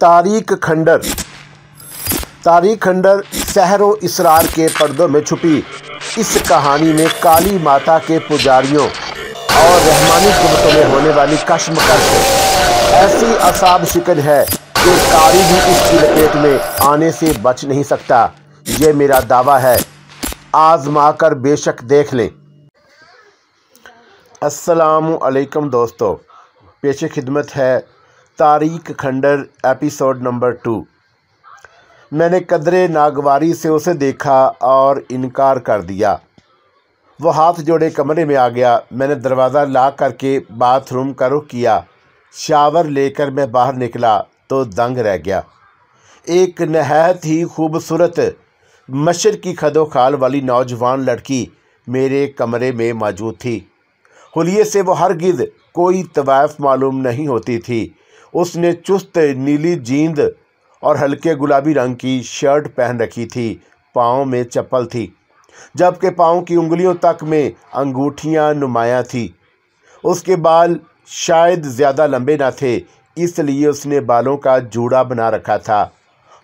तारीख खंडर तारीख खंडर सहर व इसरार के पर्दों में छुपी इस कहानी में काली माता के पुजारियों और रहमानी कुमतों में होने वाली कशमकश ऐसी असाब शिकन है कि कारी भी इसकी लपेट में आने से बच नहीं सकता ये मेरा दावा है आजमा कर बेशक देख लें असलकम दोस्तों पेशे खिदमत है तारीख खंडर एपिसोड नंबर टू मैंने कदरे नागवारी से उसे देखा और इनकार कर दिया वो हाथ जोड़े कमरे में आ गया मैंने दरवाज़ा ला करके बाथरूम का रुख किया शावर लेकर मैं बाहर निकला तो दंग रह गया एक नहायत ही खूबसूरत मशर की खदोखाल वाली नौजवान लड़की मेरे कमरे में मौजूद थी हुलिये से वो गिद कोई तवायफ मालूम नहीं होती थी उसने चुस्त नीली जींद और हल्के गुलाबी रंग की शर्ट पहन रखी थी पाँव में चप्पल थी जबकि पाँव की उंगलियों तक में अंगूठियाँ नुमाया थी उसके बाल शायद ज़्यादा लंबे ना थे इसलिए उसने बालों का जूड़ा बना रखा था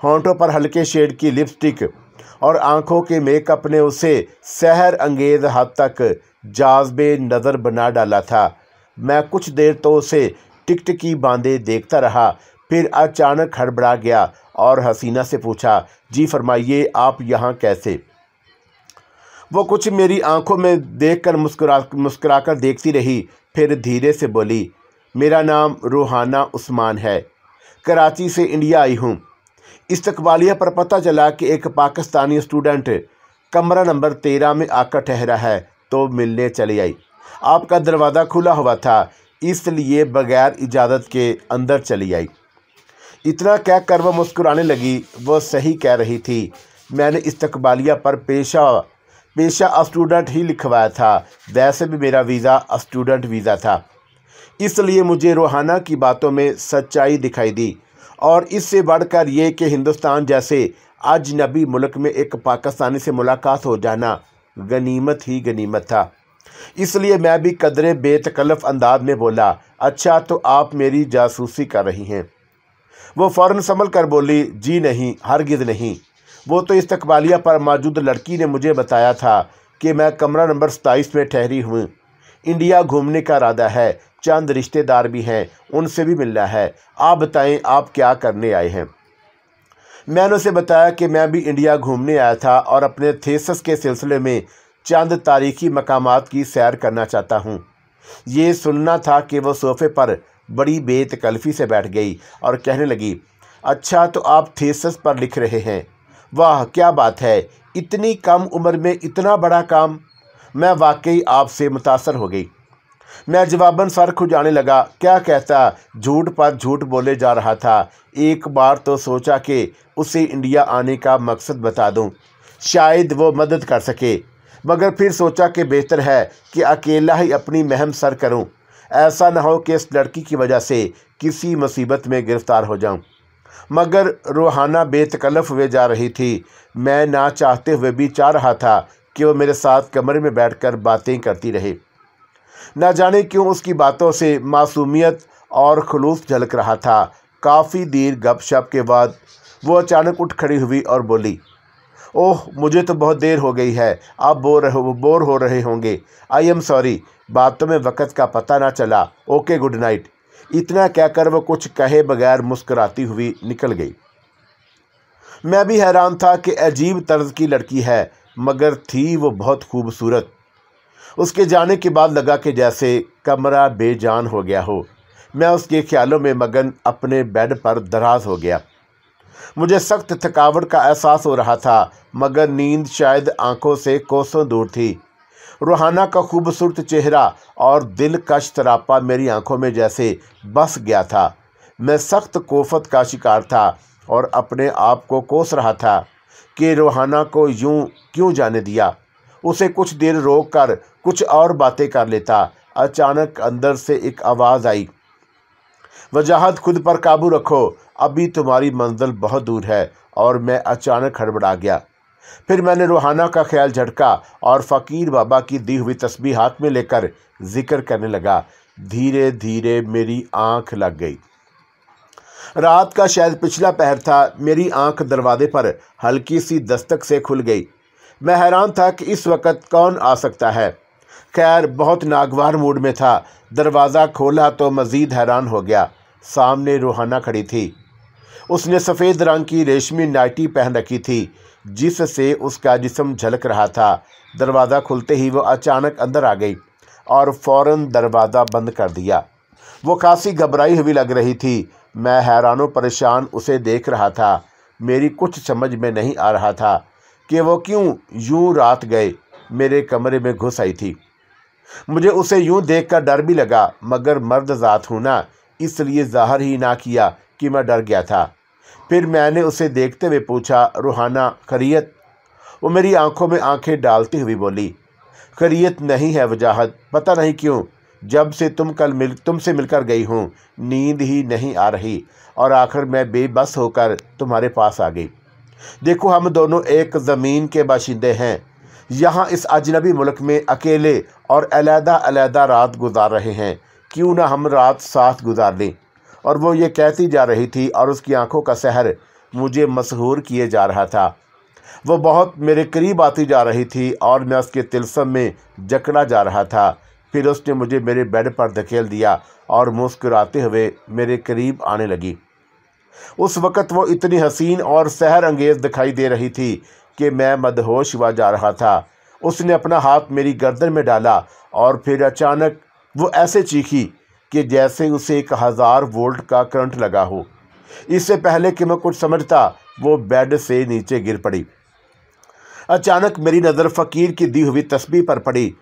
होंठों पर हल्के शेड की लिपस्टिक और आंखों के मेकअप ने उसे सहर अंगेज हद तक जाजबे नज़र बना डाला था मैं कुछ देर तो उसे टिकटिकी बांधे देखता रहा फिर अचानक हड़बड़ा गया और हसीना से पूछा जी फरमाइए आप यहाँ कैसे वो कुछ मेरी आंखों में देखकर मुस्कुरा मुस्कुराकर देखती रही फिर धीरे से बोली मेरा नाम रूहाना उस्मान है कराची से इंडिया आई हूँ इस्तकबालिया पर पता चला कि एक पाकिस्तानी स्टूडेंट कमरा नंबर तेरह में आकर ठहरा है तो मिलने चली आई आपका दरवाज़ा खुला हुआ था इसलिए बगैर इजाज़त के अंदर चली आई इतना कह कर वह मुस्कुराने लगी वह सही कह रही थी मैंने इस्तकबालिया पर पेशा पेशा स्टूडेंट ही लिखवाया था वैसे भी मेरा वीज़ा स्टूडेंट वीज़ा था इसलिए मुझे रोहाना की बातों में सच्चाई दिखाई दी और इससे बढ़कर ये कि हिंदुस्तान जैसे अजनबी मुल्क में एक पाकिस्तानी से मुलाकात हो जाना गनीमत ही गनीमत था इसलिए मैं भी कदरे बेतकल्फ अंदाज में बोला अच्छा तो आप मेरी जासूसी कर रही हैं वो फ़ौर संभल कर बोली जी नहीं हरगिज़ नहीं वो तो तकबालिया पर मौजूद लड़की ने मुझे बताया था कि मैं कमरा नंबर सताईस में ठहरी हूँ इंडिया घूमने का इरादा है चंद रिश्तेदार भी हैं उनसे भी मिलना है आप बताएं आप क्या करने आए हैं मैंने उसे बताया कि मैं भी इंडिया घूमने आया था और अपने थेसस के सिलसिले में चंद तारीखी मकाम की सैर करना चाहता हूँ ये सुनना था कि वह सोफे पर बड़ी बेतकल्फी से बैठ गई और कहने लगी अच्छा तो आप थीसस पर लिख रहे हैं वाह क्या बात है इतनी कम उम्र में इतना बड़ा काम मैं वाकई आपसे मुतासर हो गई मैं जवाबन सर खुजाने लगा क्या कहता झूठ पर झूठ बोले जा रहा था एक बार तो सोचा कि उसे इंडिया आने का मकसद बता दूं शायद वो मदद कर सके मगर फिर सोचा कि बेहतर है कि अकेला ही अपनी महम सर करूं ऐसा ना हो कि इस लड़की की वजह से किसी मुसीबत में गिरफ़्तार हो जाऊं मगर रोहाना बेतकलफ हुए जा रही थी मैं ना चाहते हुए भी चाह रहा था कि वह मेरे साथ कमरे में कर बातें करती रहे ना जाने क्यों उसकी बातों से मासूमियत और खलूस झलक रहा था काफ़ी देर गपशप के बाद वो अचानक उठ खड़ी हुई और बोली ओह मुझे तो बहुत देर हो गई है आप बोर रहे बोर हो रहे होंगे आई एम सॉरी बातों में वक़्त का पता ना चला ओके गुड नाइट इतना कहकर वह कुछ कहे बगैर मुस्कुराती हुई निकल गई मैं भी हैरान था कि अजीब तर्ज की लड़की है मगर थी वो बहुत खूबसूरत उसके जाने के बाद लगा कि जैसे कमरा बेजान हो गया हो मैं उसके ख्यालों में मगन अपने बेड पर दराज हो गया मुझे सख्त थकावट का एहसास हो रहा था मगर नींद शायद आंखों से कोसों दूर थी रूहाना का खूबसूरत चेहरा और का शरापा मेरी आंखों में जैसे बस गया था मैं सख्त कोफत का शिकार था और अपने आप को कोस रहा था कि रोहाना को यूं क्यों जाने दिया उसे कुछ देर रोक कर कुछ और बातें कर लेता अचानक अंदर से एक आवाज़ आई वजाहत खुद पर काबू रखो अभी तुम्हारी मंजिल बहुत दूर है और मैं अचानक हड़बड़ा गया फिर मैंने रूहाना का ख्याल झटका और फ़कीर बाबा की दी हुई तस्वीर हाथ में लेकर जिक्र करने लगा धीरे धीरे मेरी आंख लग गई रात का शायद पिछला पहर था मेरी आंख दरवाजे पर हल्की सी दस्तक से खुल गई मैं हैरान था कि इस वक्त कौन आ सकता है खैर बहुत नागवार मूड में था दरवाज़ा खोला तो मज़ीद हैरान हो गया सामने रूहाना खड़ी थी उसने सफ़ेद रंग की रेशमी नाइटी पहन रखी थी जिससे उसका जिसम झलक रहा था दरवाज़ा खुलते ही वह अचानक अंदर आ गई और फौरन दरवाज़ा बंद कर दिया वो खासी घबराई हुई लग रही थी मैं हैरान परेशान उसे देख रहा था मेरी कुछ समझ में नहीं आ रहा था कि वो क्यों यूं रात गए मेरे कमरे में घुस आई थी मुझे उसे यूं देखकर डर भी लगा मगर मर्द ज़ात हूँ ना इसलिए ज़ाहर ही ना किया कि मैं डर गया था फिर मैंने उसे देखते हुए पूछा रूहाना खरीत वो मेरी आंखों में आंखें डालती हुई बोली खरीत नहीं है वजाहत पता नहीं क्यों जब से तुम कल मिल तुमसे मिलकर गई हूँ नींद ही नहीं आ रही और आखिर मैं बेबस होकर तुम्हारे पास आ गई देखो हम दोनों एक ज़मीन के बाशिंदे हैं यहाँ इस अजनबी मुल्क में अकेले और अलहदा अलहदा रात गुजार रहे हैं क्यों ना हम रात साथ गुजार लें और वो ये कहती जा रही थी और उसकी आंखों का सहर मुझे मशहूर किए जा रहा था वो बहुत मेरे करीब आती जा रही थी और मैं उसके तिलसम में जकड़ा जा रहा था फिर उसने मुझे मेरे बेड पर धकेल दिया और मुस्कुराते हुए मेरे करीब आने लगी उस वक़्त वो इतनी हसीन और सहर अंगेज दिखाई दे रही थी कि मैं मदहोश हुआ जा रहा था उसने अपना हाथ मेरी गर्दन में डाला और फिर अचानक वो ऐसे चीखी कि जैसे उसे एक हज़ार वोल्ट का करंट लगा हो इससे पहले कि मैं कुछ समझता वो बेड से नीचे गिर पड़ी अचानक मेरी नज़र फ़कीर की दी हुई तस्वीर पर पड़ी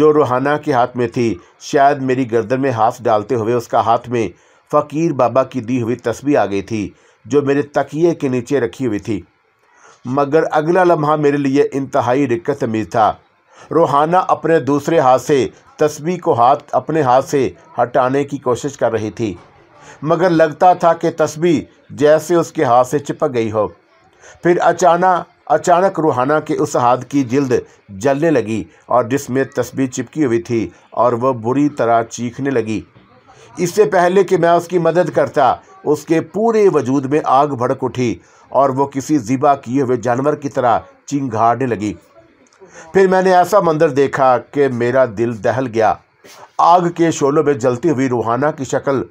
जो रोहाना के हाथ में थी शायद मेरी गर्दन में हाथ डालते हुए उसका हाथ में फ़कीर बाबा की दी हुई तस्बी आ गई थी जो मेरे तकिए के नीचे रखी हुई थी मगर अगला लम्हा मेरे लिए इंतहाई रिक्कत अमीर था रोहाना अपने दूसरे हाथ से तस्बी को हाथ अपने हाथ से हटाने की कोशिश कर रही थी मगर लगता था कि तस्बी जैसे उसके हाथ से चिपक गई हो फिर अचानक अचानक रूहाना के उस हाथ की जिल्द जलने लगी और जिसमें तस्बी चिपकी हुई थी और वह बुरी तरह चीखने लगी इससे पहले कि मैं उसकी मदद करता उसके पूरे वजूद में आग भड़क उठी और वो किसी ज़िबा किए हुए जानवर की तरह चिंगाड़ने लगी फिर मैंने ऐसा मंदिर देखा कि मेरा दिल दहल गया आग के शोलों में जलती हुई रूहाना की शक्ल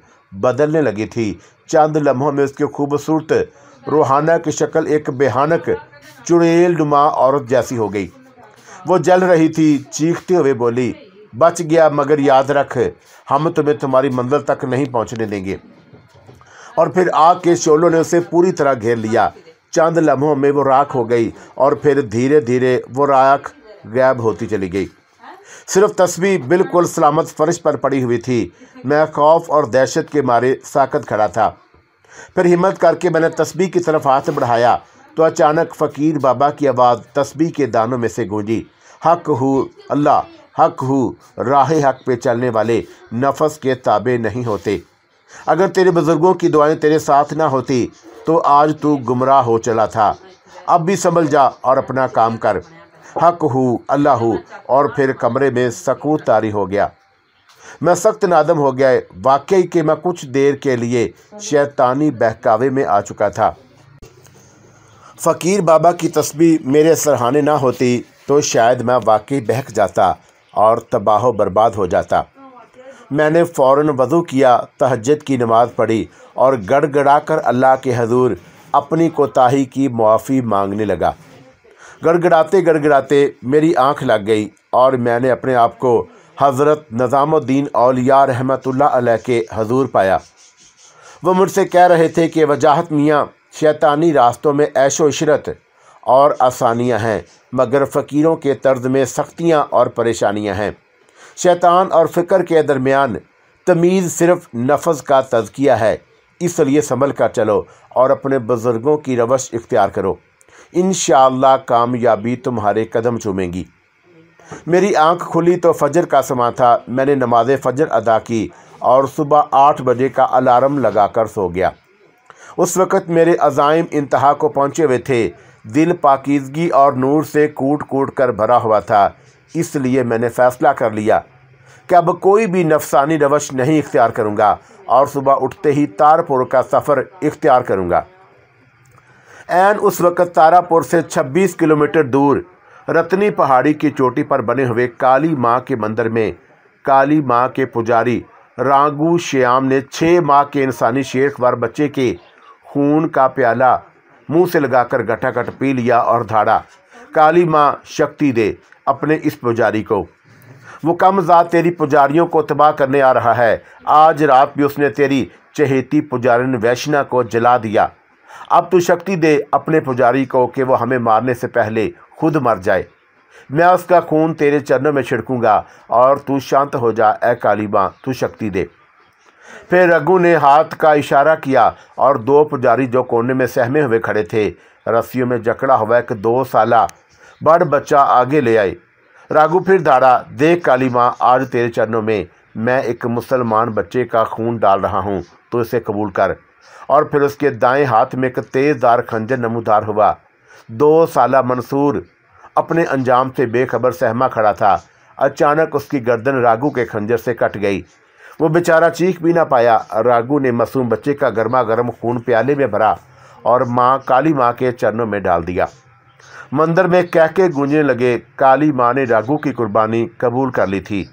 बदलने लगी थी चंद लम्हों में उसकी खूबसूरत रूहाना की शक्ल एक बेहानक चुड़ैल नुमा औरत जैसी हो गई वो जल रही थी चीखते हुए बोली बच गया मगर याद रख हम तुम्हें तुम्हारी मंजिल तक नहीं पहुंचने देंगे और फिर आग के शोलों ने उसे पूरी तरह घेर लिया चंद लम्हों में वो राख हो गई और फिर धीरे धीरे वो राख गायब होती चली गई सिर्फ तस्वीर बिल्कुल सलामत फर्श पर पड़ी हुई थी मैं खौफ और दहशत के मारे साकत खड़ा था फिर हिम्मत करके मैंने तस्बी की तरफ हाथ बढ़ाया तो अचानक फ़कीर बाबा की आवाज़ तस्बी के दानों में से गूंजी हक हु अल्लाह हक हु राह हक पे चलने वाले नफस के ताबे नहीं होते अगर तेरे बुज़ुर्गों की दुआएं तेरे साथ ना होती तो आज तू गुमराह हो चला था अब भी संभल जा और अपना काम कर हक हु अल्लाह हु और फिर कमरे में सकूत तारी हो गया मैं सख्त नादम हो गया वाकई कि मैं कुछ देर के लिए शैतानी बहकावे में आ चुका था फ़कीर बाबा की तस्वीर मेरे सरहाने ना होती तो शायद मैं वाकई बहक जाता और तबाह बर्बाद हो जाता मैंने फ़ौर वजू किया तहजद की नमाज़ पढ़ी और गड़गड़ाकर अल्लाह के हजूर अपनी कोताही की मुआफ़ी मांगने लगा गड़गड़ाते गड़गड़ाते मेरी आंख लग गई और मैंने अपने आप को हज़रत नज़ामुद्दीन अलिया रहमतुल्लाह अलैह के हजूर पाया वो मुझसे कह रहे थे कि वजाहत मियाँ शैतानी रास्तों में ऐशो इशरत और आसानियाँ हैं मगर फ़कीरों के तर्ज में सख्तियाँ और परेशानियाँ हैं शैतान और फ़िक्र के दरमियान तमीज़ सिर्फ नफज का तजकिया है इसलिए संभल कर चलो और अपने बुज़ुर्गों की रवश इख्तियार करो इन कामयाबी तुम्हारे कदम चूमेंगी मेरी आंख खुली तो फजर का समा था मैंने नमाज फजर अदा की और सुबह आठ बजे का अलार्म लगाकर सो गया उस वक़्त मेरे अज़ाइम इंतहा को पहुँचे हुए थे दिल पाकिजगी और नूर से कूट कूट कर भरा हुआ था इसलिए मैंने फ़ैसला कर लिया कि अब कोई भी नफसानी रवश नहीं इख्तियार करूँगा और सुबह उठते ही तारपुर का सफ़र इख्तियार करूँगा एन उस वक़्त तारापुर से 26 किलोमीटर दूर रत्नी पहाड़ी की चोटी पर बने हुए काली माँ के मंदिर में काली माँ के पुजारी रागू श्याम ने छः माह के इंसानी शेखवार बच्चे के खून का प्याला मुंह से लगाकर घटाघट पी लिया और धाड़ा काली माँ शक्ति दे अपने इस पुजारी को वो कम जात तेरी पुजारियों को तबाह करने आ रहा है आज रात भी उसने तेरी चहेती पुजारिन वैश्ना को जला दिया अब तू शक्ति दे अपने पुजारी को कि वो हमें मारने से पहले खुद मर जाए मैं उसका खून तेरे चरणों में छिड़कूंगा और तू शांत हो जा ए काली माँ तू शक्ति दे फिर रघु ने हाथ का इशारा किया और दो पुजारी जो कोने में सहमे हुए खड़े थे रस्सियों में जकड़ा हुआ एक दो साल बड़ बच्चा आगे ले आए राघु फिर धारा देख काली माँ आज तेरे चरणों में मैं एक मुसलमान बच्चे का खून डाल रहा हूँ तो इसे कबूल कर और फिर उसके दाएं हाथ में एक तेज़दार खंजर नमूदार हुआ दो साला मंसूर अपने अंजाम से बेखबर सहमा खड़ा था अचानक उसकी गर्दन रागू के खंजर से कट गई वो बेचारा चीख भी ना पाया रागू ने मासूम बच्चे का गर्मा गर्म खून प्याले में भरा और माँ काली माँ के चरणों में डाल दिया मंदिर में कहके गूंजने लगे काली माँ ने रागू की कुर्बानी कबूल कर ली थी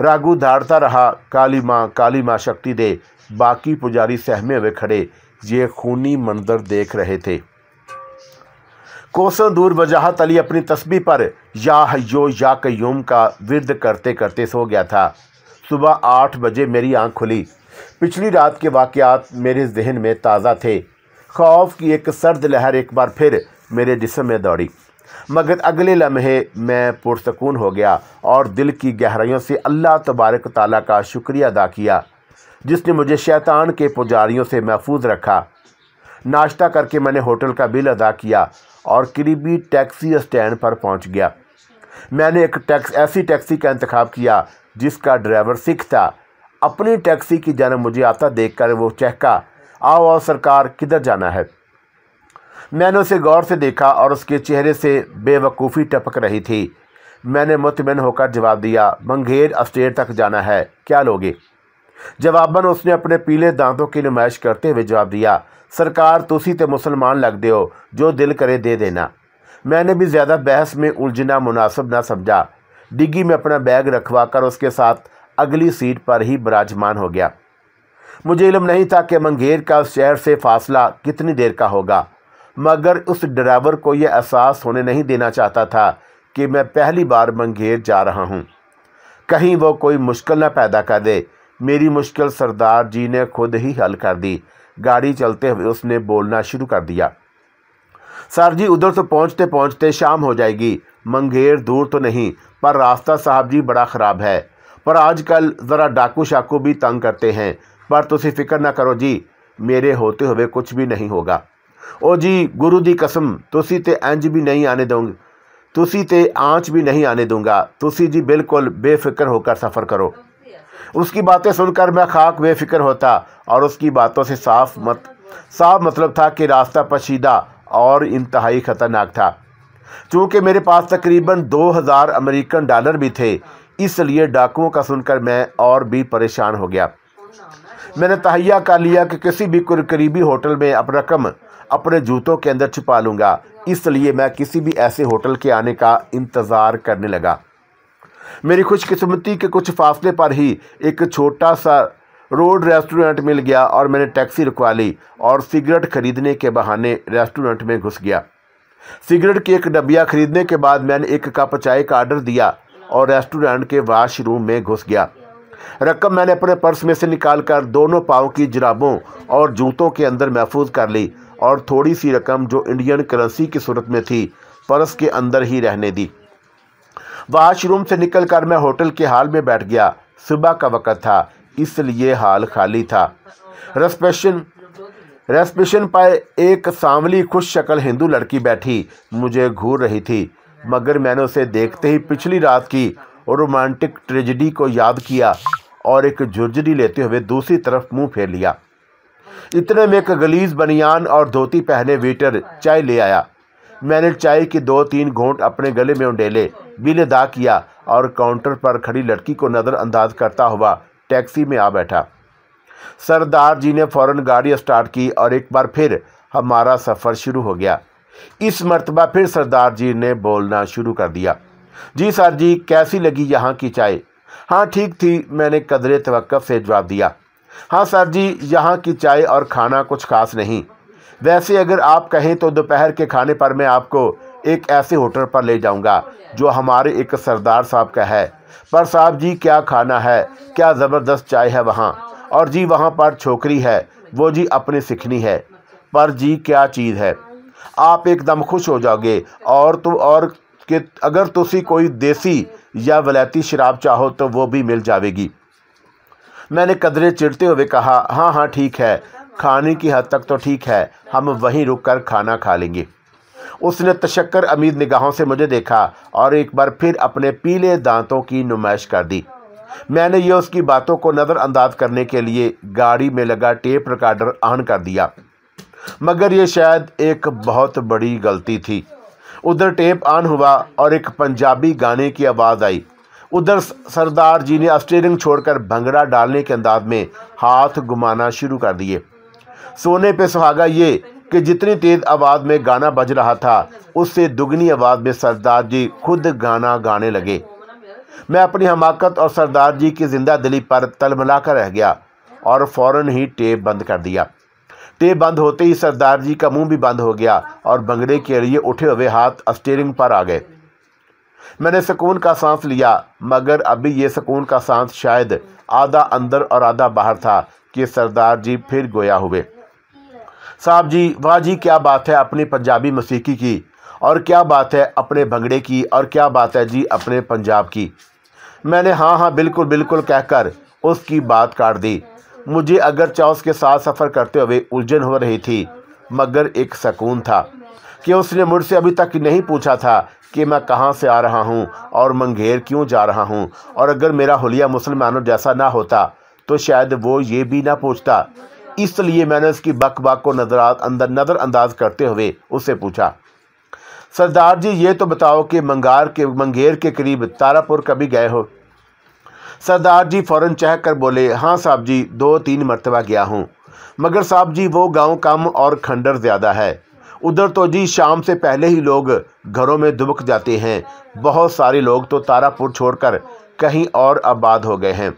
रागू धाड़ता रहा काली माँ काली माँ शक्ति दे बाकी पुजारी सहमे हुए खड़े ये खूनी मंजर देख रहे थे कोसों दूर वजाहत अली अपनी तस्बी पर या हयो या कयूम का विरद करते करते सो गया था सुबह आठ बजे मेरी आंख खुली पिछली रात के वाकयात मेरे जहन में ताज़ा थे खौफ की एक सर्द लहर एक बार फिर मेरे जिसम में दौड़ी मगर अगले लम्हे मैं पुरसकून हो गया और दिल की गहराइयों से अल्लाह तबारक ताली का शुक्रिया अदा किया जिसने मुझे शैतान के पुजारियों से महफूज रखा नाश्ता करके मैंने होटल का बिल अदा किया और करीबी टैक्सी स्टैंड पर पहुंच गया मैंने एक टैक्स ऐसी टैक्सी का इंतखब किया जिसका ड्राइवर सिख था अपनी टैक्सी की जानब मुझे आता देखकर वो चहका आओ आओ सरकार किधर जाना है मैंने उसे गौर से देखा और उसके चेहरे से बेवकूफ़ी टपक रही थी मैंने मुतमिन होकर जवाब दिया मंगेर अस्टेट तक जाना है क्या लोगे जवाबन उसने अपने पीले दांतों की नुमाइश करते हुए जवाब दिया सरकार तुसी तो मुसलमान लगते हो जो दिल करे दे देना मैंने भी ज़्यादा बहस में उलझना मुनासिब ना समझा डिग्गी में अपना बैग रखवा कर उसके साथ अगली सीट पर ही बराजमान हो गया मुझे इलम नहीं था कि मंगेर का उस शहर से फासला कितनी देर का होगा मगर उस ड्राइवर को यह एहसास होने नहीं देना चाहता था कि मैं पहली बार मंगेर जा रहा हूँ कहीं वो कोई मुश्किल ना पैदा कर दे मेरी मुश्किल सरदार जी ने खुद ही हल कर दी गाड़ी चलते हुए उसने बोलना शुरू कर दिया सर जी उधर तो पहुंचते पहुंचते शाम हो जाएगी मंगेर दूर तो नहीं पर रास्ता साहब जी बड़ा ख़राब है पर आजकल ज़रा डाकू शाकू भी तंग करते हैं पर तुम फिक्र ना करो जी मेरे होते हुए कुछ भी नहीं होगा ओ जी गुरु दी कसम तुसी ते इंज भी नहीं आने दूंगी तुसी ते आँच भी नहीं आने दूंगा तुसी जी बिल्कुल बेफिक्र होकर सफ़र करो उसकी बातें सुनकर मैं खाक बेफिक्र होता और उसकी बातों से साफ मत साफ मतलब था कि रास्ता पशीदा और इंतहाई ख़तरनाक था चूँकि मेरे पास तकरीबन दो हज़ार अमरीकन डॉलर भी थे इसलिए डाकुओं का सुनकर मैं और भी परेशान हो गया मैंने तहैया कर लिया कि किसी भी करीबी होटल में अप रकम अपने जूतों के अंदर छुपा लूँगा इसलिए मैं किसी भी ऐसे होटल के आने का इंतज़ार करने लगा मेरी खुशकिस्मती के कुछ फासले पर ही एक छोटा सा रोड रेस्टोरेंट मिल गया और मैंने टैक्सी रुकवा ली और सिगरेट खरीदने के बहाने रेस्टोरेंट में घुस गया सिगरेट की एक डबिया खरीदने के बाद मैंने एक कप चाय का आर्डर दिया और रेस्टोरेंट के वाशरूम में घुस गया रकम मैंने अपने पर्स में से निकालकर दोनों पाँव की जराबों और जूतों के अंदर महफूज कर ली और थोड़ी सी रकम जो इंडियन करेंसी की सूरत में थी पर्स के अंदर ही रहने दी वाशरूम से निकलकर मैं होटल के हाल में बैठ गया सुबह का वक़्त था इसलिए हाल खाली था रेस्पेशन रेस्पेशन पर एक सांवली खुश शक्ल हिंदू लड़की बैठी मुझे घूर रही थी मगर मैंने उसे देखते ही पिछली रात की रोमांटिक ट्रेजिडी को याद किया और एक झुरझुरी लेते हुए दूसरी तरफ मुंह फेर लिया इतने में एक गलीज बनियान और धोती पहने वेटर चाय ले आया मैंने चाय की दो तीन घोंट अपने गले में उंडेले बिल अदा किया और काउंटर पर खड़ी लड़की को नज़रअंदाज करता हुआ टैक्सी में आ बैठा सरदार जी ने फौरन गाड़ी स्टार्ट की और एक बार फिर हमारा सफ़र शुरू हो गया इस मरतबा फिर सरदार जी ने बोलना शुरू कर दिया जी सर जी कैसी लगी यहाँ की चाय हाँ ठीक थी मैंने कदरे तवक से जवाब दिया हाँ सर जी यहाँ की चाय और खाना कुछ खास नहीं वैसे अगर आप कहें तो दोपहर के खाने पर मैं आपको एक ऐसे होटल पर ले जाऊंगा जो हमारे एक सरदार साहब का है पर साहब जी क्या खाना है क्या ज़बरदस्त चाय है वहाँ और जी वहाँ पर छोकरी है वो जी अपनी सीखनी है पर जी क्या चीज़ है आप एकदम खुश हो जाओगे और तो और कि अगर तुसी कोई देसी या वलैती शराब चाहो तो वो भी मिल जाएगी मैंने कदरे चिड़ते हुए कहा हाँ हाँ ठीक है खाने की हद तक तो ठीक है हम वहीं रुक कर खाना खा लेंगे उसने तशक्कर अमीर निगाहों से मुझे देखा और एक बार फिर अपने पीले दांतों की नुमाइश कर दी मैंने यह उसकी बातों को नज़रअंदाज करने के लिए गाड़ी में लगा टेप रिकॉर्डर ऑन कर दिया मगर यह शायद एक बहुत बड़ी गलती थी उधर टेप ऑन हुआ और एक पंजाबी गाने की आवाज़ आई उधर सरदार जी ने स्टेयरिंग छोड़कर भंगड़ा डालने के अंदाज में हाथ घुमाना शुरू कर दिए सोने पे सुहागा ये कि जितनी तेज़ आवाज़ में गाना बज रहा था उससे दुगनी आवाज़ में सरदार जी खुद गाना गाने लगे मैं अपनी हमाकत और सरदार जी की जिंदा दिली पर तलमला कर रह गया और फ़ौर ही टेप बंद कर दिया टेप बंद होते ही सरदार जी का मुंह भी बंद हो गया और बंगड़े के लिए उठे हुए हाथ स्टेयरिंग पर आ गए मैंने सुकून का सांस लिया मगर अभी ये सुकून का सांस शायद आधा अंदर और आधा बाहर था कि सरदार जी फिर गोया हुए साहब जी वाह जी क्या बात है अपनी पंजाबी मसीकी की और क्या बात है अपने भंगड़े की और क्या बात है जी अपने पंजाब की मैंने हाँ हाँ बिल्कुल बिल्कुल कहकर उसकी बात काट दी मुझे अगर चाउस के साथ सफ़र करते हुए उलझन हो रही थी मगर एक सकून था कि उसने मुझसे अभी तक नहीं पूछा था कि मैं कहाँ से आ रहा हूँ और मंगेर क्यों जा रहा हूँ और अगर मेरा हलिया मुसलमानों जैसा ना होता तो शायद वो ये भी ना पूछता इसलिए मैंने उसकी बक बक को नजर अंदर नज़रअंदाज करते हुए उससे पूछा सरदार जी ये तो बताओ कि मंगार के मंगेर के करीब तारापुर कभी गए हो सरदार जी फ़ौरन चह कर बोले हाँ साहब जी दो तीन मरतबा गया हूँ मगर साहब जी वो गांव कम और खंडर ज़्यादा है उधर तो जी शाम से पहले ही लोग घरों में दुबक जाते हैं बहुत सारे लोग तो तारापुर छोड़कर कहीं और आबाद हो गए हैं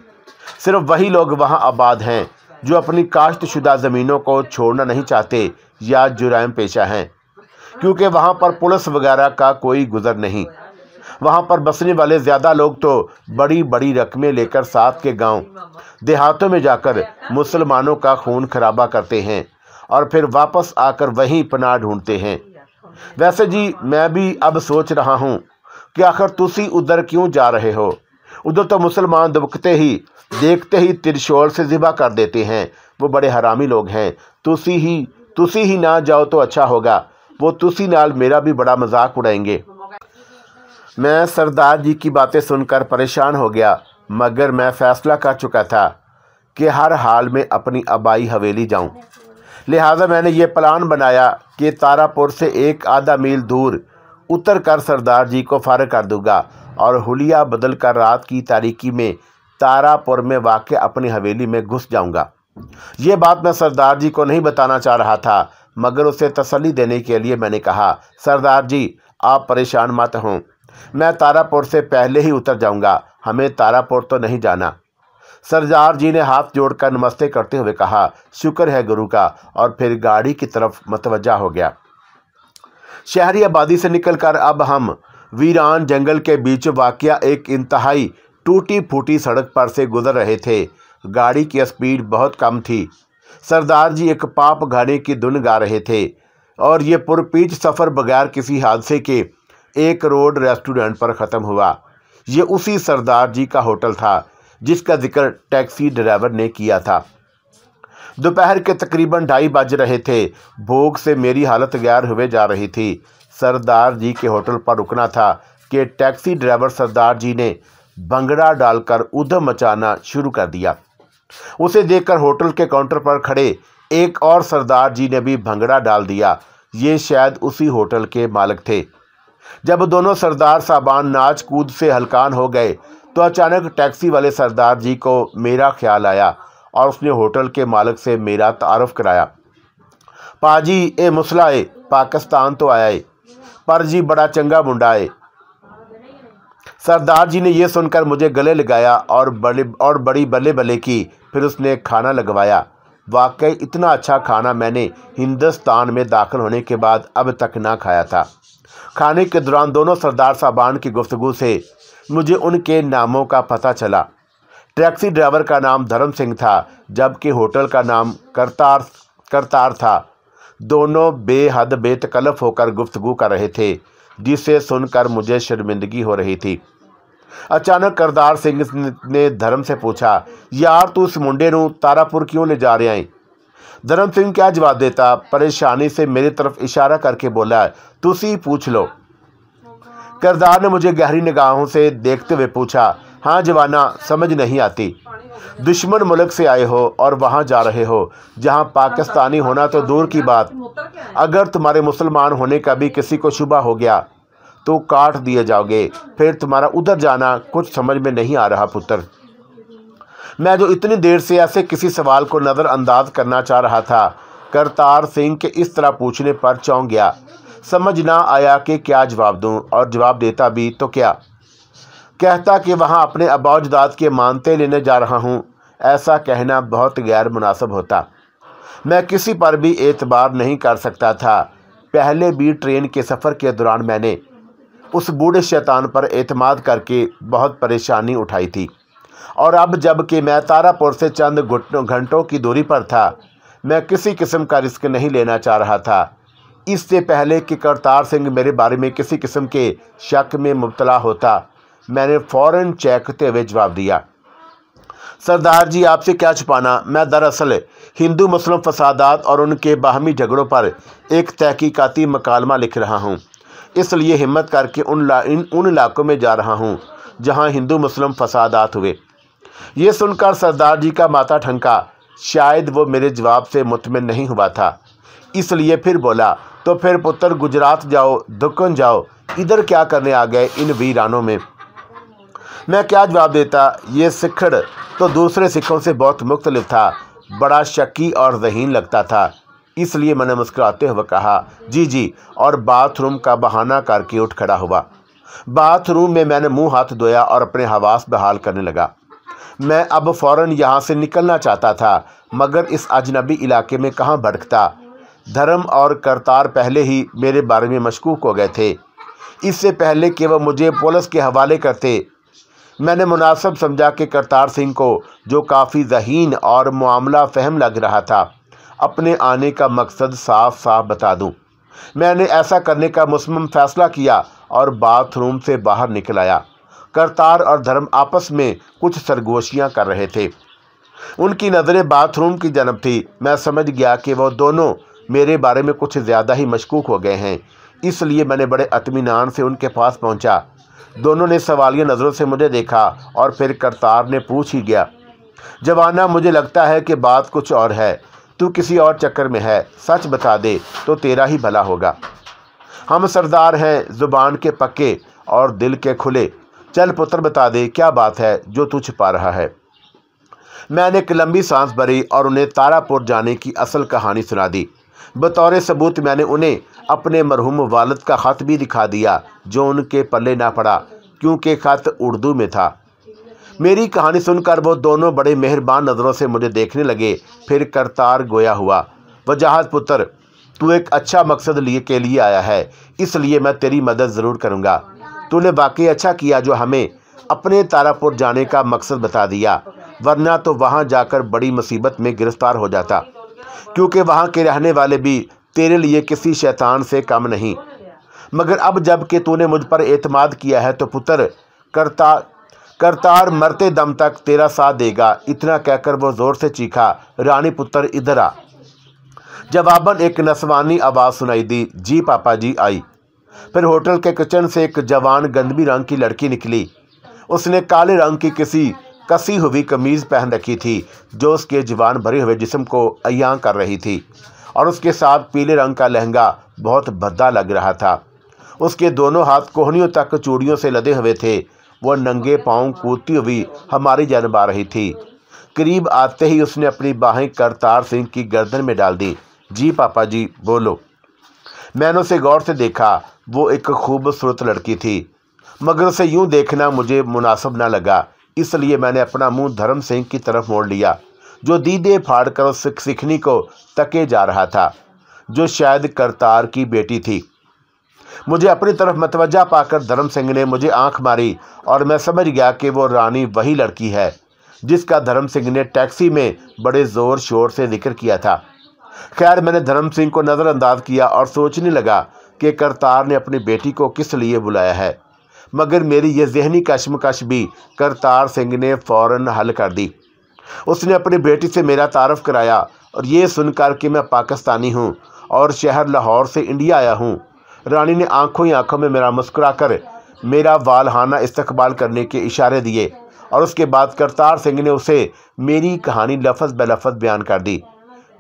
सिर्फ वही लोग वहाँ आबाद हैं जो अपनी काश्तशुदा ज़मीनों को छोड़ना नहीं चाहते या जुराम पेशा हैं क्योंकि वहाँ पर पुलिस वगैरह का कोई गुज़र नहीं वहाँ पर बसने वाले ज़्यादा लोग तो बड़ी बड़ी रकमें लेकर साथ के गांव देहातों में जाकर मुसलमानों का खून खराबा करते हैं और फिर वापस आकर वहीं पनाह ढूंढते हैं वैसे जी मैं भी अब सोच रहा हूँ कि आखिर तुसी उधर क्यों जा रहे हो उधर तो मुसलमान दुबकते ही देखते ही तिरशोर से ज़िबा कर देते हैं वो बड़े हरामी लोग हैं तुसी ही तुसी ही ना जाओ तो अच्छा होगा वो तुसी नाल मेरा भी बड़ा मजाक उड़ाएंगे मैं सरदार जी की बातें सुनकर परेशान हो गया मगर मैं फ़ैसला कर चुका था कि हर हाल में अपनी आबाई हवेली जाऊं। लिहाजा मैंने ये प्लान बनाया कि तारापुर से एक आधा मील दूर उतर कर सरदार जी को फारग कर दूंगा और हुलिया बदल कर रात की तारीकी में तारापुर में वाक़ अपनी हवेली में घुस जाऊंगा ये बात मैं सरदार जी को नहीं बताना चाह रहा था मगर उसे तसली देने के लिए मैंने कहा सरदार जी आप परेशान मत हों मैं तारापुर से पहले ही उतर जाऊंगा हमें तारापुर तो नहीं जाना सरदार जी ने हाथ जोड़कर नमस्ते करते हुए कहा शुक्र है गुरु का और फिर गाड़ी की तरफ मतवजा हो गया शहरी आबादी से निकलकर अब हम वीरान जंगल के बीच वाक्य एक इंतहाई टूटी फूटी सड़क पर से गुजर रहे थे गाड़ी की स्पीड बहुत कम थी सरदार जी एक पाप गाने की धुन गा रहे थे और ये पुरपीच सफ़र बगैर किसी हादसे के एक रोड रेस्टोरेंट पर ख़त्म हुआ ये उसी सरदार जी का होटल था जिसका जिक्र टैक्सी ड्राइवर ने किया था दोपहर के तकरीबन ढाई बज रहे थे भोग से मेरी हालत गैर हुए जा रही थी सरदार जी के होटल पर रुकना था कि टैक्सी ड्राइवर सरदार जी ने भंगड़ा डालकर उधम मचाना शुरू कर दिया उसे देखकर होटल के काउंटर पर खड़े एक और सरदार जी ने भी भंगड़ा डाल दिया ये शायद उसी होटल के मालिक थे जब दोनों सरदार साहबान नाच कूद से हलकान हो गए तो अचानक टैक्सी वाले सरदार जी को मेरा ख्याल आया और उसने होटल के मालिक से मेरा तारफ़ कराया पाजी ए मुसलाए ए पाकिस्तान तो आया है पर जी बड़ा चंगा मुंडा है सरदार जी ने यह सुनकर मुझे गले लगाया और बड़े और बड़ी बल्ले बल्ले की फिर उसने खाना लगवाया वाकई इतना अच्छा खाना मैंने हिंदुस्तान में दाखिल होने के बाद अब तक ना खाया था खाने के दौरान दोनों सरदार साहबान की गुफ्तु से मुझे उनके नामों का पता चला टैक्सी ड्राइवर का नाम धर्म सिंह था जबकि होटल का नाम करतार करतार था दोनों बेहद बेतकलफ होकर गुफ्तगु कर रहे थे जिसे सुनकर मुझे शर्मिंदगी हो रही थी अचानक करदार सिंह ने धर्म से पूछा यार तू इस मुंडे ਨੂੰ तारापुर क्यों ले जा रहे हैं धर्म सिंह क्या जवाब देता परेशानी से मेरी तरफ इशारा करके बोला तुसी पूछ लो करदार ने मुझे गहरी निगाहों से देखते हुए पूछा हाँ जवाना समझ नहीं आती दुश्मन मुल्क से आए हो और वहाँ जा रहे हो जहाँ पाकिस्तानी होना तो दूर की बात अगर तुम्हारे मुसलमान होने का भी किसी को शुबा हो गया तो काट दिए जाओगे फिर तुम्हारा उधर जाना कुछ समझ में नहीं आ रहा पुत्र मैं जो इतनी देर से ऐसे किसी सवाल को नज़रअंदाज करना चाह रहा था करतार सिंह के इस तरह पूछने पर चौंक गया समझ ना आया कि क्या जवाब दूं और जवाब देता भी तो क्या कहता कि वहाँ अपने अबाजदाद के मानते लेने जा रहा हूँ ऐसा कहना बहुत गैर मुनासब होता मैं किसी पर भी एतबार नहीं कर सकता था पहले भी ट्रेन के सफ़र के दौरान मैंने उस बूढ़े शैतान पर अतमाद करके बहुत परेशानी उठाई थी और अब जबकि मैं तारापुर से चंद घंटों की दूरी पर था मैं किसी किस्म का रिस्क नहीं लेना चाह रहा था इससे पहले कि करतार सिंह मेरे बारे में किसी किस्म के शक में मुबतला होता मैंने फ़ौरन चैकते हुए जवाब दिया सरदार जी आपसे क्या छुपाना मैं दरअसल हिंदू मुस्लिम फसादात और उनके बाहमी झगड़ों पर एक तहकीकती मकालमा लिख रहा हूँ इसलिए हिम्मत करके उन ला इन उन इलाकों में जा रहा हूँ जहाँ हिंदू मुस्लिम फसादात हुए ये सुनकर सरदार जी का माता ठनका शायद वो मेरे जवाब से मुतमिन नहीं हुआ था इसलिए फिर बोला तो फिर पुत्र गुजरात जाओ दुकन जाओ इधर क्या करने आ गए इन वीरानों में मैं क्या जवाब देता ये सिखड़ तो दूसरे सिखों से बहुत मुख्तलिफ था बड़ा शकी और जहीन लगता था इसलिए मैंने मुस्कुराते हुए कहा जी जी और बाथरूम का बहाना करके उठ खड़ा हुआ बाथरूम में मैंने मुंह हाथ धोया और अपने हवास बहाल करने लगा मैं अब फ़ौरन यहाँ से निकलना चाहता था मगर इस अजनबी इलाके में कहाँ भटकता धर्म और करतार पहले ही मेरे बारे में मशकूक हो गए थे इससे पहले कि वह मुझे पुलिस के हवाले करते मैंने मुनासब समझा कि करतार सिंह को जो काफ़ी जहीन और मामला फहम लग रहा था अपने आने का मकसद साफ साफ बता दूं। मैंने ऐसा करने का मुस्म फैसला किया और बाथरूम से बाहर निकल आया करतार और धर्म आपस में कुछ सरगोशियाँ कर रहे थे उनकी नज़रें बाथरूम की जन्म थी मैं समझ गया कि वह दोनों मेरे बारे में कुछ ज़्यादा ही मशकूक हो गए हैं इसलिए मैंने बड़े अतमीनान से उनके पास पहुंचा दोनों ने सवालिया नज़रों से मुझे देखा और फिर करतार ने पूछ ही गया जवाना मुझे लगता है कि बात कुछ और है तू किसी और चक्कर में है सच बता दे तो तेरा ही भला होगा हम सरदार हैं ज़ुबान के पक्के और दिल के खुले चल पुत्र बता दे क्या बात है जो तू छिपा रहा है मैंने एक लंबी सांस भरी और उन्हें तारापुर जाने की असल कहानी सुना दी बतौर सबूत मैंने उन्हें अपने मरहूम वालद का ख़त भी दिखा दिया जो उनके पल्ले ना पड़ा क्योंकि ख़त उर्दू में था मेरी कहानी सुनकर वो दोनों बड़े मेहरबान नज़रों से मुझे देखने लगे फिर करतार गोया हुआ वजाहत पुत्र तू एक अच्छा मकसद लिए के लिए आया है इसलिए मैं तेरी मदद ज़रूर करूँगा तूने वाकई अच्छा किया जो हमें अपने तारापुर जाने का मकसद बता दिया वरना तो वहाँ जाकर बड़ी मुसीबत में गिरफ्तार हो जाता क्योंकि वहाँ के रहने वाले भी तेरे लिए किसी शैतान से कम नहीं मगर अब जब कि तूने मुझ पर एतमाद किया है तो पुत्र करता करतार मरते दम तक तेरा साथ देगा इतना कहकर वो ज़ोर से चीखा रानी पुत्र इधर आ जवाबन एक नसवानी आवाज़ सुनाई दी जी पापा जी आई फिर होटल के किचन से एक जवान गंदमी रंग की लड़की निकली उसने काले रंग की किसी कसी हुई कमीज़ पहन रखी थी जो उसके जवान भरे हुए जिस्म को अयां कर रही थी और उसके साथ पीले रंग का लहंगा बहुत भद्दा लग रहा था उसके दोनों हाथ कोहनियों तक चूड़ियों से लदे हुए थे वह नंगे पाँव कूदती हुई हमारी जानब आ रही थी करीब आते ही उसने अपनी बाहें करतार सिंह की गर्दन में डाल दी जी पापा जी बोलो मैंने उसे गौर से देखा वो एक खूबसूरत लड़की थी मगर उसे यूं देखना मुझे मुनासिब ना लगा इसलिए मैंने अपना मुंह धर्म सिंह की तरफ मोड़ लिया जो दीदे फाड़कर सिखनी को तके जा रहा था जो शायद करतार की बेटी थी मुझे अपनी तरफ मतवजा पाकर धर्म सिंह ने मुझे आंख मारी और मैं समझ गया कि वो रानी वही लड़की है जिसका धर्म सिंह ने टैक्सी में बड़े ज़ोर शोर से जिक्र किया था खैर मैंने धर्म सिंह को नज़रअंदाज किया और सोचने लगा कि करतार ने अपनी बेटी को किस लिए बुलाया है मगर मेरी यह जहनी कशमकश भी करतार सिंह ने फ़ौर हल कर दी उसने अपनी बेटी से मेरा तारफ़ कराया और ये सुनकर कि मैं पाकिस्तानी हूँ और शहर लाहौर से इंडिया आया हूँ रानी ने आंखों ही आंखों में मेरा मुस्कुरा कर मेरा वालहाना इस्तकबाल करने के इशारे दिए और उसके बाद करतार सिंह ने उसे मेरी कहानी लफज ब लफज बयान कर दी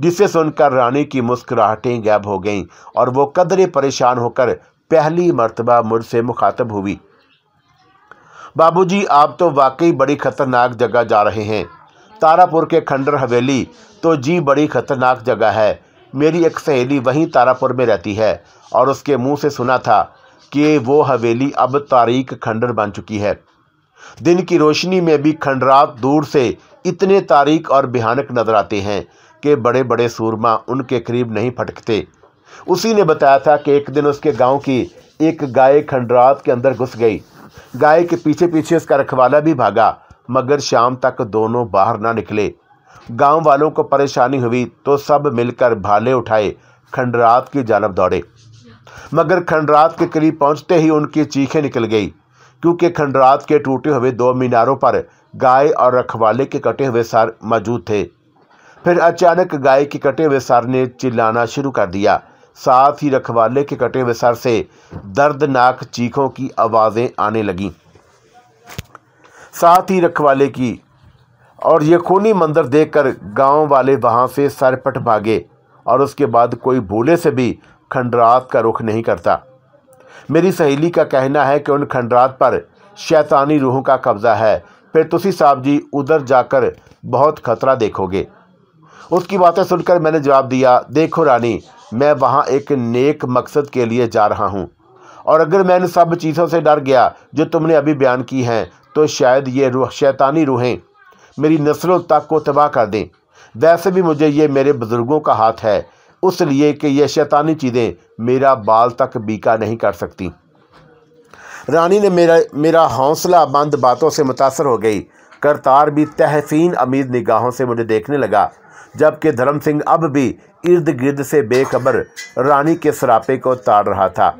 जिसे सुनकर रानी की मुस्कुराहटें गैब हो गईं और वो कदरे परेशान होकर पहली मरतबा मुझसे मुखातब हुई बाबूजी आप तो वाकई बड़ी ख़तरनाक जगह जा रहे हैं तारापुर के खंडर हवेली तो जी बड़ी खतरनाक जगह है मेरी एक सहेली वहीं तारापुर में रहती है और उसके मुंह से सुना था कि वो हवेली अब तारीख खंडर बन चुकी है दिन की रोशनी में भी खंडरात दूर से इतने तारीख और भयानक नजर आते हैं कि बड़े बड़े सूरमा उनके करीब नहीं फटकते उसी ने बताया था कि एक दिन उसके गांव की एक गाय खंडरात के अंदर घुस गई गाय के पीछे पीछे उसका रखवाला भी भागा मगर शाम तक दोनों बाहर ना निकले गांव वालों को परेशानी हुई तो सब मिलकर भाले उठाए खंडरात की जानब दौड़े मगर खंडरात के करीब पहुंचते ही उनकी चीखें निकल गई क्योंकि खंडरात के टूटे हुए दो मीनारों पर गाय और रखवाले के कटे हुए सार मौजूद थे फिर अचानक गाय के कटे हुए सार ने चिल्लाना शुरू कर दिया साथ ही रखवाले के कटे हुए सर से दर्दनाक चीखों की आवाज़ें आने लगीं साथ ही रखवाले की और ये खूनी देख देखकर गांव वाले वहाँ से सरपट भागे और उसके बाद कोई भूले से भी खंडरात का रुख नहीं करता मेरी सहेली का कहना है कि उन खंडरात पर शैतानी रूहों का कब्ज़ा है फिर तुसी साहब जी उधर जाकर बहुत खतरा देखोगे उसकी बातें सुनकर मैंने जवाब दिया देखो रानी मैं वहाँ एक नेक मकसद के लिए जा रहा हूँ और अगर मैं इन सब चीज़ों से डर गया जो तुमने अभी बयान की हैं तो शायद ये रूह शैतानी रूहें मेरी नस्लों तक को तबाह कर दें वैसे भी मुझे ये मेरे बुज़ुर्गों का हाथ है उस लिए कि यह शैतानी चीज़ें मेरा बाल तक बीका नहीं कर सकती रानी ने मेरा मेरा हौसला बंद बातों से मुतासर हो गई करतार भी तहसीन अमीर निगाहों से मुझे देखने लगा जबकि धर्म सिंह अब भी इर्द गिर्द से बेखबर रानी के सरापे को ताड़ रहा था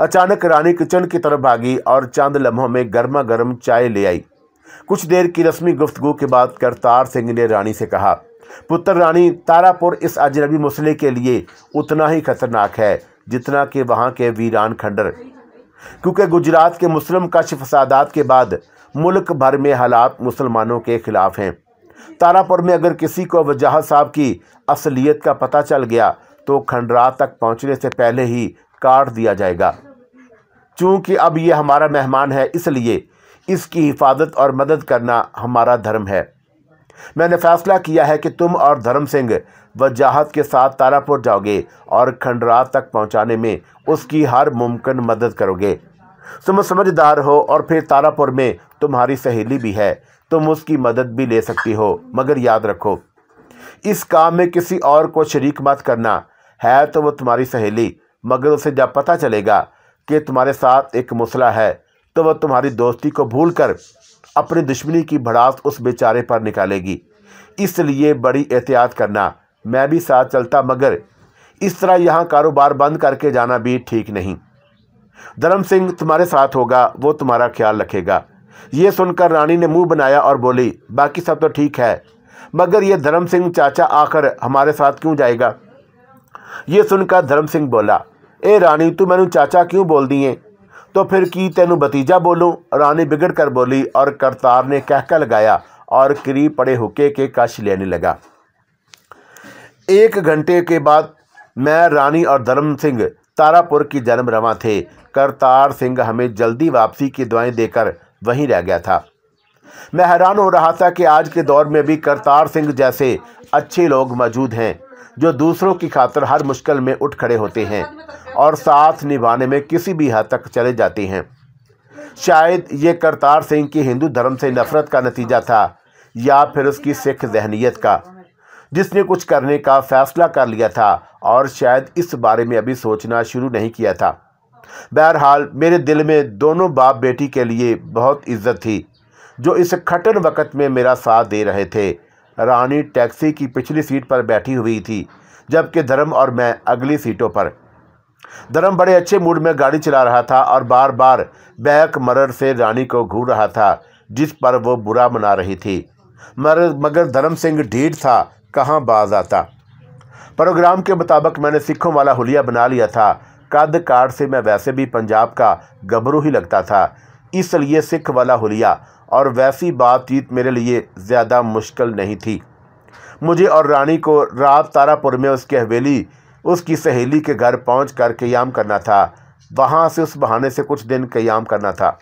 अचानक रानी किचन की तरफ भागी और चंद लम्हों में गर्मा गर्म चाय ले आई कुछ देर की रस्मी गुफ्तगु के बाद करतार सिंह ने रानी से कहा पुत्र रानी तारापुर इस अजनबी मसले के लिए उतना ही खतरनाक है जितना कि वहाँ के वीरान खंडर क्योंकि गुजरात के मुस्लिम कश फसादात के बाद मुल्क भर में हालात मुसलमानों के ख़िलाफ़ हैं तारापुर में अगर किसी को वजाह साहब की असलियत का पता चल गया तो खंडरा तक पहुंचने से पहले ही काट दिया जाएगा चूंकि अब ये हमारा मेहमान है इसलिए इसकी हिफाजत और मदद करना हमारा धर्म है मैंने फैसला किया है कि तुम और धर्म सिंह वजाहत के साथ तारापुर जाओगे और खंडरात तक पहुंचाने में उसकी हर मुमकिन मदद करोगे तुम समझदार हो और फिर तारापुर में तुम्हारी सहेली भी है तुम उसकी मदद भी ले सकती हो मगर याद रखो इस काम में किसी और को शरीक मत करना है तो वो तुम्हारी सहेली मगर उसे जब पता चलेगा कि तुम्हारे साथ एक मुसला है तो वह तुम्हारी दोस्ती को भूलकर अपनी दुश्मनी की भड़ास उस बेचारे पर निकालेगी इसलिए बड़ी एहतियात करना मैं भी साथ चलता मगर इस तरह यहाँ कारोबार बंद करके जाना भी ठीक नहीं धर्म सिंह तुम्हारे साथ होगा वो तुम्हारा ख्याल रखेगा ये सुनकर रानी ने मुंह बनाया और बोली बाकी सब तो ठीक है मगर ये धर्म सिंह चाचा आकर हमारे साथ क्यों जाएगा ये सुनकर धर्म सिंह बोला ए रानी तू मैनू चाचा क्यों बोल दी है तो फिर की तेनू भतीजा बोलूँ रानी बिगड़ कर बोली और करतार ने कहका लगाया और करीब पड़े हुके के कश लेने लगा एक घंटे के बाद मैं रानी और धर्म सिंह तारापुर की जन्म रवा थे करतार सिंह हमें जल्दी वापसी की दुआएं देकर वहीं रह गया था मैं हैरान हो रहा था कि आज के दौर में भी करतार सिंह जैसे अच्छे लोग मौजूद हैं जो दूसरों की खातर हर मुश्किल में उठ खड़े होते हैं और साथ निभाने में किसी भी हद तक चले जाते हैं शायद ये करतार सिंह की हिंदू धर्म से नफरत का नतीजा था या फिर उसकी सिख जहनीत का जिसने कुछ करने का फैसला कर लिया था और शायद इस बारे में अभी सोचना शुरू नहीं किया था बहरहाल मेरे दिल में दोनों बाप बेटी के लिए बहुत इज्जत थी जो इस खटन वक़्त में मेरा साथ दे रहे थे रानी टैक्सी की पिछली सीट पर बैठी हुई थी जबकि धर्म और मैं अगली सीटों पर धर्म बड़े अच्छे मूड में गाड़ी चला रहा था और बार बार बैक मरर से रानी को घूर रहा था जिस पर वो बुरा मना रही थी मगर मगर धर्म सिंह ढीठ था कहाँ बाज आता प्रोग्राम के मुताबिक मैंने सिखों वाला हुलिया बना लिया था कद कार से मैं वैसे भी पंजाब का गबरू ही लगता था इसलिए सिख वाला हुलिया और वैसी बातचीत मेरे लिए ज़्यादा मुश्किल नहीं थी मुझे और रानी को रात तारापुर में उसकी हवेली उसकी सहेली के घर पहुँच कर क़याम करना था वहाँ से उस बहाने से कुछ दिन क़याम करना था